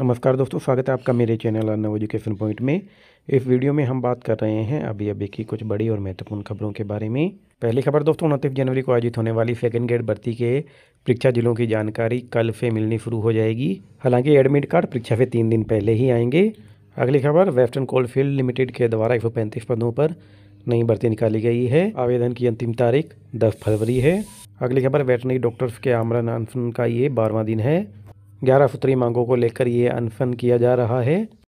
नमस्कार दोस्तों स्वागत है आपका मेरे चैनल अर्नव एजुकेशन पॉइंट में इस वीडियो में हम बात कर रहे हैं अभी अभी की कुछ बड़ी और महत्वपूर्ण खबरों के बारे में पहली खबर दोस्तों उनतीस जनवरी को आयोजित होने वाली सेकेंड ग्रेड भर्ती के परीक्षा जिलों की जानकारी कल से मिलनी शुरू हो जाएगी हालांकि एडमिट कार्ड परीक्षा से तीन दिन पहले ही आएंगे अगली खबर वेस्टर्न कोलफील्ड लिमिटेड के द्वारा एक पदों पर नई भर्ती निकाली गई है आवेदन की अंतिम तारीख दस फरवरी है अगली खबर वेटनरी डॉक्टर्स के आमरण अनशन का ये बारवा दिन है ग्यारह सूत्री मांगों को लेकर ये अनफन किया जा रहा है